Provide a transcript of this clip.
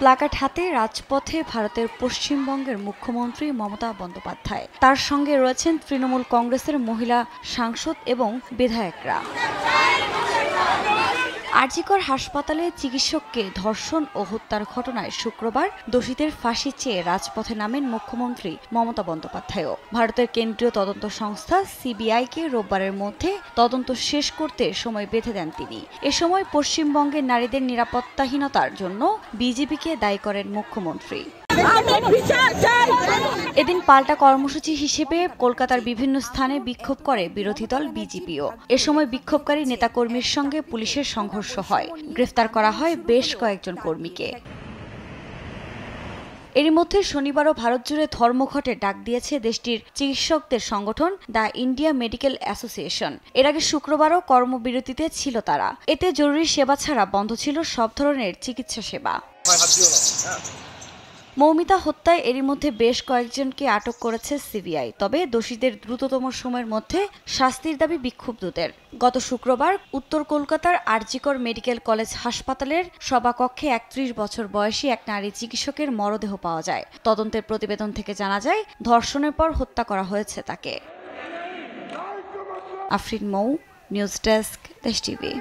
প্লাকাট হাতে রাজপথে ভারতের পশ্চিমবঙ্গের মুখ্যমন্ত্রী মমতা বন্দ্যোপাধ্যায় তার সঙ্গে রয়েছেন তৃণমূল কংগ্রেসের মহিলা সাংসদ এবং বিধায়করা আরজিকর হাসপাতালে চিকিৎসককে ধর্ষণ ও হত্যার ঘটনায় শুক্রবার দোষীদের ফাঁসি চেয়ে রাজপথে নামেন মুখ্যমন্ত্রী মমতা বন্দ্যোপাধ্যায়ও ভারতের কেন্দ্রীয় তদন্ত সংস্থা সিবিআইকে রোববারের মধ্যে তদন্ত শেষ করতে সময় বেঁধে দেন তিনি এ সময় পশ্চিমবঙ্গের নারীদের নিরাপত্তাহীনতার জন্য বিজেপিকে দায়ী করেন মুখ্যমন্ত্রী এদিন পাল্টা কর্মসূচি হিসেবে কলকাতার বিভিন্ন স্থানে বিক্ষোভ করে বিরোধী দল বিজেপিও এ সময় বিক্ষোভকারী নেতাকর্মীর সঙ্গে পুলিশের সংঘর্ষ হয় গ্রেফতার করা হয় বেশ কয়েকজন কর্মীকে এর মধ্যে শনিবারও ভারত জুড়ে ধর্মঘটে ডাক দিয়েছে দেশটির চিকিৎসকদের সংগঠন দ্য ইন্ডিয়া মেডিকেল অ্যাসোসিয়েশন এর আগে শুক্রবারও কর্মবিরতিতে ছিল তারা এতে জরুরি সেবা ছাড়া বন্ধ ছিল সব ধরনের চিকিৎসা সেবা মৌমিতা হত্যায় এরই মধ্যে বেশ কয়েকজনকে আটক করেছে সিবিআই তবে দোষীদের দ্রুততম সময়ের মধ্যে শাস্তির দাবি বিক্ষুব্ধদের গত শুক্রবার উত্তর কলকাতার আরজিকর মেডিকেল কলেজ হাসপাতালের সভাকক্ষে একত্রিশ বছর বয়সী এক নারী চিকিৎসকের মরদেহ পাওয়া যায় তদন্তের প্রতিবেদন থেকে জানা যায় ধর্ষণের পর হত্যা করা হয়েছে তাকে Afrin Mou news desk Desh TV